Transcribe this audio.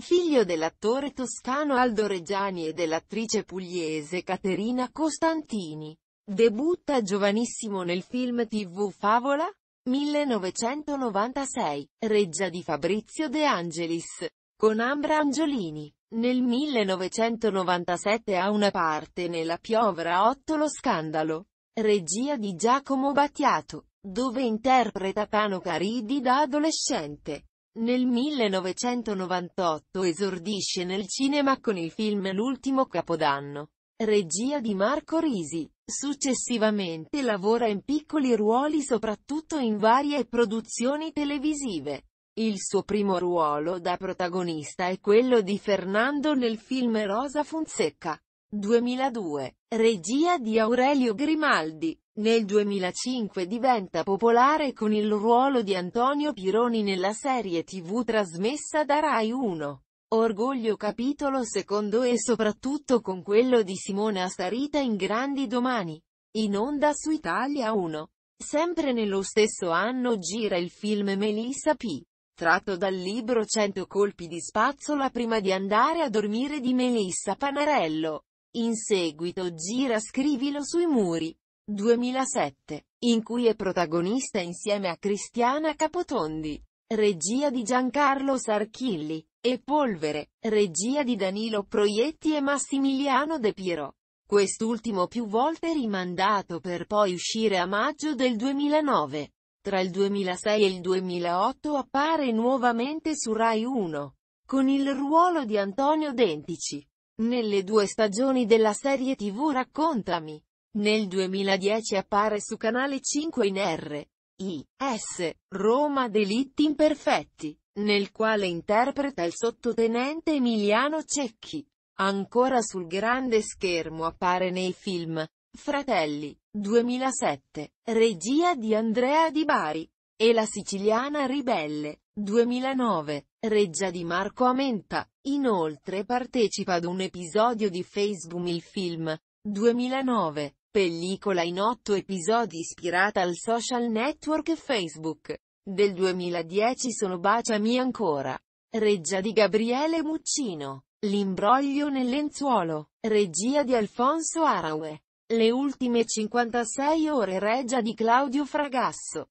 Figlio dell'attore toscano Aldo Reggiani e dell'attrice pugliese Caterina Costantini. Debutta giovanissimo nel film TV Favola 1996, reggia di Fabrizio De Angelis, con Ambra Angiolini. Nel 1997 ha una parte nella Piovra 8 Lo Scandalo, regia di Giacomo Battiato, dove interpreta Tano Caridi da adolescente. Nel 1998 esordisce nel cinema con il film L'ultimo capodanno. Regia di Marco Risi. Successivamente lavora in piccoli ruoli soprattutto in varie produzioni televisive. Il suo primo ruolo da protagonista è quello di Fernando nel film Rosa Fonseca. 2002. Regia di Aurelio Grimaldi. Nel 2005 diventa popolare con il ruolo di Antonio Pironi nella serie tv trasmessa da Rai 1. Orgoglio capitolo secondo e soprattutto con quello di Simona Starita in Grandi Domani. In onda su Italia 1. Sempre nello stesso anno gira il film Melissa P tratto dal libro 100 colpi di spazzola prima di andare a dormire di Melissa Panarello. In seguito gira Scrivilo sui muri. 2007, in cui è protagonista insieme a Cristiana Capotondi. Regia di Giancarlo Sarchilli. E Polvere, regia di Danilo Proietti e Massimiliano De Piro. Quest'ultimo più volte rimandato per poi uscire a maggio del 2009. Tra il 2006 e il 2008 appare nuovamente su Rai 1, con il ruolo di Antonio Dentici. Nelle due stagioni della serie tv Raccontami. Nel 2010 appare su Canale 5 in R. I. S. Roma Delitti Imperfetti, nel quale interpreta il sottotenente Emiliano Cecchi. Ancora sul grande schermo appare nei film Fratelli, 2007, regia di Andrea Di Bari, e La siciliana ribelle, 2009. Reggia di Marco Amenta, inoltre partecipa ad un episodio di Facebook il film, 2009, pellicola in otto episodi ispirata al social network Facebook. Del 2010 sono Baciami ancora. Reggia di Gabriele Muccino. L'imbroglio nel lenzuolo. Regia di Alfonso Araue. Le ultime 56 ore regia di Claudio Fragasso.